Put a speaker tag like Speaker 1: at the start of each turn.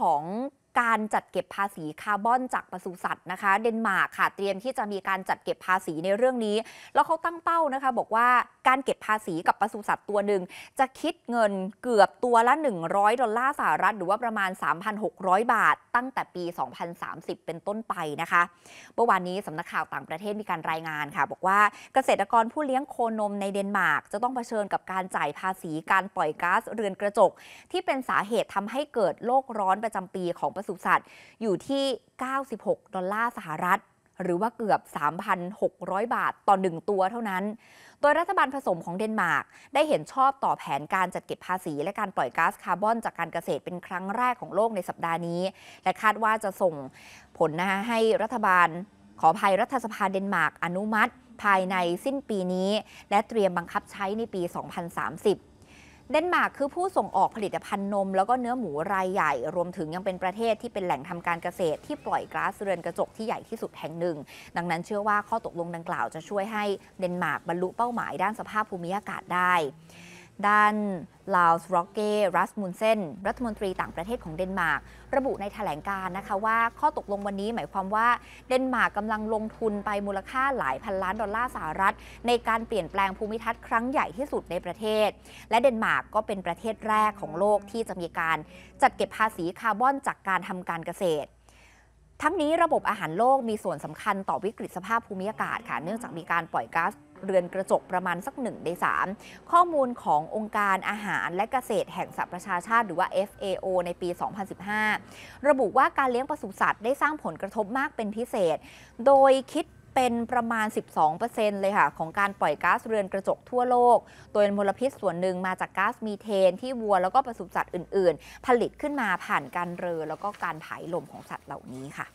Speaker 1: ของการจัดเก็บภาษีคาร์บอนจากปศุสัตว์นะคะ เดนมาร์กค่ะ เตรียมที่จะมีการจัดเก็บภาษีในเรื่องนี้ แล้วเขาตั้งเป้านะคะบอกว่าการเก็บภาษีกับปศุสัตว์ตัวหนึ่งจะคิดเงินเกือบตัวละ 100 ดอลลาร์สหรัฐ หรือว่าประมาณ 3,600 บาทตั้งแต่ปี 2030 เป็นต้นไปนะคะเมื่อวานนี้สำนักข่าวต่างประเทศมีการรายงานค่ะ บอกว่าเกษตรกรผู้เลี้ยงโคนมในเดนมาร์กจะต้องเผชิญกับการจ่ายภาษีการปล่อยก๊าซเรือนกระจก ที่เป็นสาเหตุทำให้เกิดโลกร้อนประจำปีของปศุสัตว์อยู่ที่ 96ดอลลาร์สหรัฐหรือว่าเกือบ 3,600 บาท ต่อ 1 ตัวเท่านั้น โดยรัฐบาลผสมของเดนมาร์ก ได้เห็นชอบต่อแผนการจัดเก็บภาษี และการปล่อยก๊าซคาร์บอน จากการเกษตรเป็นครั้งแรกของโลกในสัปดาห์นี้ และคาดว่าจะส่งผลนะให้รัฐบาล ขอภัยรัฐสภาเดนมาร์ก อนุมัติภายในสิ้นปีนี้ และเตรียมบังคับใช้ในปี 2030เดนมาร์กคือผู้ส่งออกผลิตภัณฑ์นมแล้วก็เนื้อหมูรายใหญ่ รวมถึงยังเป็นประเทศที่เป็นแหล่งทำการเกษตรที่ปล่อยก๊าซเรือนกระจกที่ใหญ่ที่สุดแห่งหนึ่ง ดังนั้นเชื่อว่าข้อตกลงดังกล่าวจะช่วยให้เดนมาร์กบรรลุเป้าหมายด้านสภาพภูมิอากาศได้ด้าน ลาวส์ร็อกเก้รัสมุนเซน รัฐมนตรีต่างประเทศของเดนมาร์กระบุในแถลงการนะคะว่าข้อตกลงวันนี้หมายความว่าเดนมาร์กกำลังลงทุนไปมูลค่าหลายพันล้านดอลลาร์สหรัฐ ในการเปลี่ยนแปลงภูมิทัศน์ครั้งใหญ่ที่สุดในประเทศและเดนมาร์กก็เป็นประเทศแรกของโลกที่จะมีการจัดเก็บภาษีคาร์บอนจากการทำการเกษตร ทั้งนี้ระบบอาหารโลกมีส่วนสำคัญต่อวิกฤตสภาพภูมิอากาศ ค่ะเนื่องจากมีการปล่อยก๊าซเรือนกระจกประมาณสัก 1 ใน 3 ข้อมูลขององค์การอาหารและเกษตรแห่งสหประชาชาติหรือว่า FAO ในปี 2015 ระบุว่าการเลี้ยงปศุสัตว์ได้สร้างผลกระทบมากเป็นพิเศษ โดยคิดเป็นประมาณ 12%เลยค่ะ ของการปล่อยก๊าซเรือนกระจกทั่วโลกโดยมลพิษส่วนหนึ่งมาจากก๊าซมีเทนที่วัวแล้วก็ปศุสัตว์อื่น ๆ ผลิตขึ้นมาผ่านการเรอ แล้วก็การ่ายลมของสัตว์เหล่านี้ค่ะ